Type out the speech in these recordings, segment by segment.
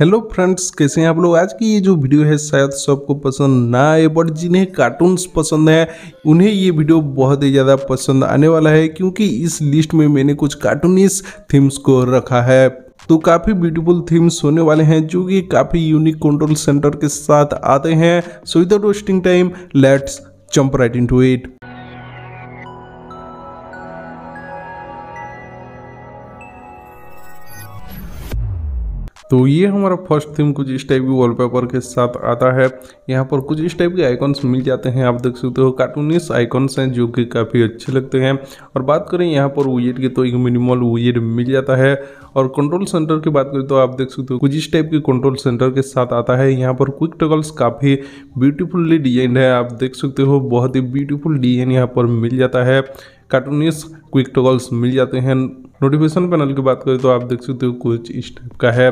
hello friends कैसे हैं आप लोग आज की ये जो वीडियो है शायद सबको पसंद ना आए बट जिन्हें कार्टून्स पसंद है उन्हें ये वीडियो बहुत ही ज़्यादा पसंद आने वाला है क्योंकि इस लिस्ट में मैंने कुछ कार्टूनिस थीम्स को रखा है तो काफ़ी ब्यूटीफुल थीम्स होने वाले हैं जो कि काफ़ी यूनिक कंट्रोल सेंटर के साथ आते हैं so without wasting time let's jump right to it तो ये हमारा फर्स्ट थीम कुछ इस टाइप की वॉलपेपर के साथ आता है यहाँ पर कुछ इस टाइप के आइकॉन्स मिल जाते हैं आप देख सकते हो कार्टूनिस आइकॉन्स हैं जो कि काफ़ी अच्छे लगते हैं और बात करें यहाँ पर वेट की तो एक मिनिमल वेट मिल जाता है और कंट्रोल सेंटर की बात करें तो आप देख सकते हो कुछ इस टाइप के कंट्रोल सेंटर के साथ आता है यहाँ पर क्विक टगल्स काफ़ी ब्यूटीफुल्ली डिजाइन है आप देख सकते हो बहुत ही ब्यूटीफुल डिजाइन यहाँ पर मिल जाता है कार्टूनिस क्विक टगल्स मिल जाते हैं नोटिफिकेशन पैनल की बात करें तो आप देख सकते हो कुछ इस टाइप का है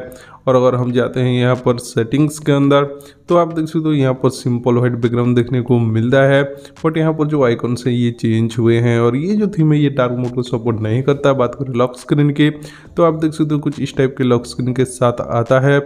और अगर हम जाते हैं यहाँ पर सेटिंग्स के अंदर तो आप देख सकते हो यहाँ पर सिंपल वाइट बैकग्राउंड देखने को मिलता है बट यहाँ पर जो आइकॉन्स हैं ये चेंज हुए हैं और ये जो थीम है ये डार्क मोड को सपोर्ट नहीं करता बात करें लॉक स्क्रीन की तो आप देख सकते हो कुछ इस टाइप के लॉक स्क्रीन के साथ आता है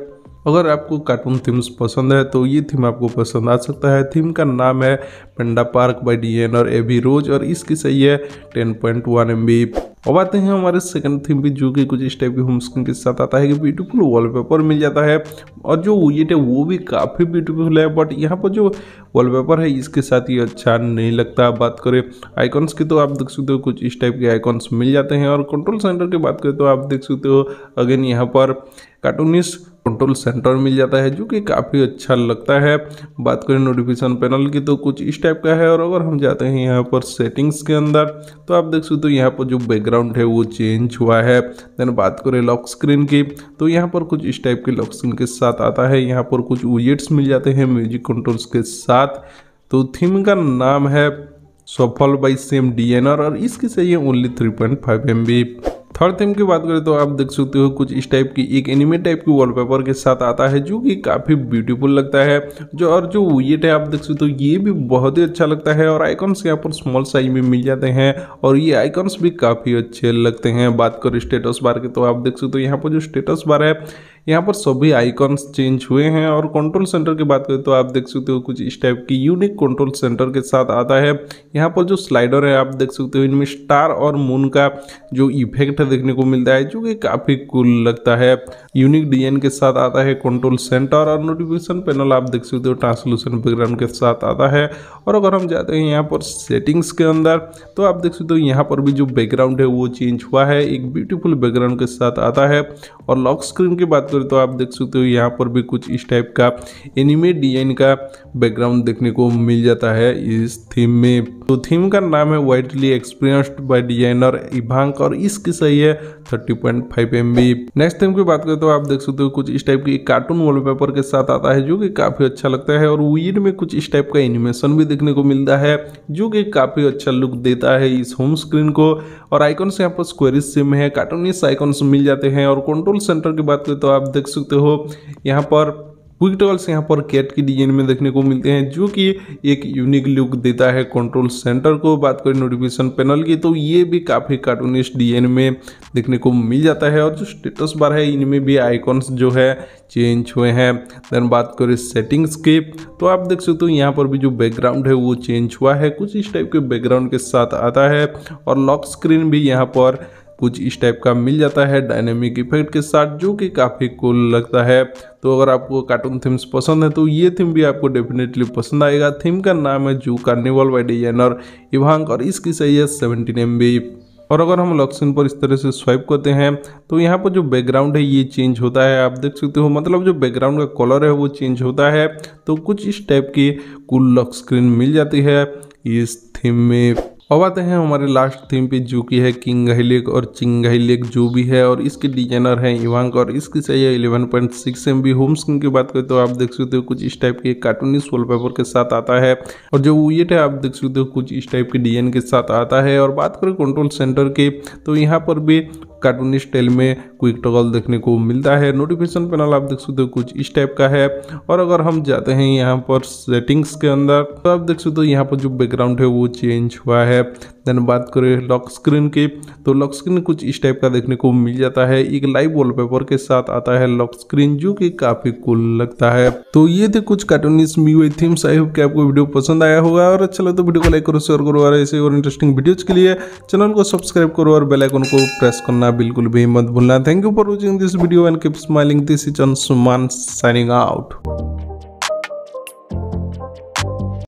अगर आपको कार्टून थीम्स पसंद है तो ये थीम आपको पसंद आ सकता है थीम का नाम है panda park by D N और ए बी रोज और इसकी सही है ten point one M B अब आते हैं हमारे सेकंड थीम पे जो कि कुछ इस टाइप की होम स्क्रीन के साथ आता है कि ब्यूटीफुल वॉलपेपर मिल जाता है और जो वेट है वो भी काफ़ी ब्यूटीफुल है बट यहाँ पर जो वॉलपेपर है इसके साथ ये अच्छा नहीं लगता बात करें आइकॉन्स की तो आप देख सकते हो कुछ इस टाइप के आइकॉन्स मिल जाते हैं और कंट्रोल सेंटर की बात करें तो आप देख सकते हो अगेन यहाँ पर कार्टूनिस्ट कंट्रोल सेंटर मिल जाता है जो कि काफ़ी अच्छा लगता है बात करें नोटिफिकेशन पैनल की तो कुछ इस टाइप का है और अगर हम जाते हैं यहाँ पर सेटिंग्स के अंदर तो आप देख सकते हो यहाँ पर जो बैकग्राउंड है वो चेंज हुआ है देन बात करें लॉक स्क्रीन की तो यहाँ पर कुछ इस टाइप के लॉक स्क्रीन के साथ आता है यहाँ पर कुछ विजेट्स मिल जाते हैं म्यूजिक कंट्रोल्स के साथ तो थीम का नाम है सफल बाई सेम डी और इसकी सही है only three point five M B third theme की बात करें तो आप देख सकते हो कुछ इस टाइप की एक एनिमे टाइप की वॉलपेपर के साथ आता है जो कि काफ़ी ब्यूटीफुल लगता है जो और जो वेट है आप देख सकते हो ये भी बहुत ही अच्छा लगता है और आइकॉन्स यहाँ पर स्मॉल साइज में मिल जाते हैं और ये आइकॉन्स भी काफ़ी अच्छे लगते हैं बात करें स्टेटस बार की तो आप देख सकते हो यहाँ पर जो स्टेटस बार है यहाँ पर सभी आइकॉन्स चेंज हुए हैं और कंट्रोल सेंटर की बात करें तो आप देख सकते हो कुछ इस टाइप की यूनिक कंट्रोल सेंटर के साथ आता है यहाँ पर जो स्लाइडर है आप देख सकते हो इनमें स्टार और मून का जो इफेक्ट है देखने को मिलता है जो कि काफ़ी कूल लगता है यूनिक डिजाइन के साथ आता है कंट्रोल सेंटर और नोटिफिकेशन पैनल आप देख सकते हो ट्रांसलूशन बैकग्राउंड के साथ आता है और अगर हम जाते हैं यहाँ पर सेटिंग्स के अंदर तो आप देख सकते हो यहाँ पर भी जो बैकग्राउंड है वो चेंज हुआ है एक ब्यूटीफुल बैकग्राउंड के साथ आता है और लॉक स्क्रीन की बात करें तो आप देख सकते हो यहाँ पर भी कुछ इस टाइप का एनिमे डिजाइन का बैकग्राउंड देखने को मिल जाता है इस थीम में तो थीम का नाम है widely experienced by designer Ibhank और इसकी सही है 30.5 पॉइंट नेक्स्ट थीम की बात करें तो आप देख सकते हो कुछ इस टाइप की कार्टून वॉलपेपर के साथ आता है जो कि काफी अच्छा लगता है और वीड में कुछ इस टाइप का एनिमेशन भी देखने को मिलता है जो कि काफी अच्छा लुक देता है इस होम स्क्रीन को और आइकॉन्स यहाँ पर स्क्वेरिस सिम है कार्टूनिस आइकॉन्स मिल जाते हैं और कंट्रोल सेंटर की बात करें तो आप देख सकते हो यहाँ पर क्विक टॉल्स यहाँ पर कैट की डिजाइन में देखने को मिलते हैं जो कि एक यूनिक लुक देता है कंट्रोल सेंटर को बात करें नोटिफिकेशन पैनल की तो ये भी काफ़ी कार्टूनिस्ट डिजाइन में देखने को मिल जाता है और जो स्टेटस बार है इनमें भी आइकॉन्स जो है चेंज हुए हैं देन बात करें सेटिंग्स की तो आप देख सकते हो यहाँ पर भी जो बैकग्राउंड है वो चेंज हुआ है कुछ इस टाइप के बैकग्राउंड के साथ आता है और लॉक स्क्रीन भी यहाँ पर कुछ इस टाइप का मिल जाता है डायनेमिक इफेक्ट के साथ जो कि काफ़ी कूल लगता है तो अगर आपको कार्टून थीम्स पसंद है तो ये थीम भी आपको डेफिनेटली पसंद आएगा थीम का नाम है जू कार्निवल बाई डिजाइनर इवांक और इसकी सही है सेवनटीन एम और अगर हम लॉक्सिन पर इस तरह से स्वाइप करते हैं तो यहाँ पर जो बैकग्राउंड है ये चेंज होता है आप देख सकते हो मतलब जो बैकग्राउंड का कलर है वो चेंज होता है तो कुछ इस टाइप की कुल लॉक स्क्रीन मिल जाती है इस थीम में अब आते हैं हमारे लास्ट थीम पे जो कि है किंग हाईलेक और चिंग हाईलेक जो भी है और इसके डिजाइनर हैं इवांग और इसकी सही है eleven point six M B home screen की बात करें तो आप देख सकते हो कुछ इस टाइप के कार्टूनिस पेपर के साथ आता है और जो वेट है आप देख सकते हो कुछ इस टाइप के डिजाइन के साथ आता है और बात करें कंट्रोल सेंटर के तो यहाँ पर भी कार्टून स्टाइल में क्विक टॉगल देखने को मिलता है नोटिफिकेशन पैनल आप देख सकते हो कुछ इस टाइप का है और अगर हम जाते हैं यहाँ पर सेटिंग्स के अंदर तो आप देख सकते हो यहाँ पर जो बैकग्राउंड है वो चेंज हुआ है देन बात करें लॉक स्क्रीन की तो लॉक स्क्रीन कुछ इस टाइप का देखने को मिल जाता है एक लाइव वॉलपेपर के साथ आता है लॉक स्क्रीन जो कि काफी कुल लगता है तो ये थे कुछ cartoonist Mi themes I hope कि आपको वीडियो पसंद आया होगा और अच्छा लगे तो वीडियो को लाइक करो शेयर करो और ऐसे और इंटरेस्टिंग वीडियोज के लिए चैनल को सब्सक्राइब करो और बेलाइकन को प्रेस करना बिल्कुल भी मत भूलना thank you for watching this video and keep smiling this is uh Suman signing out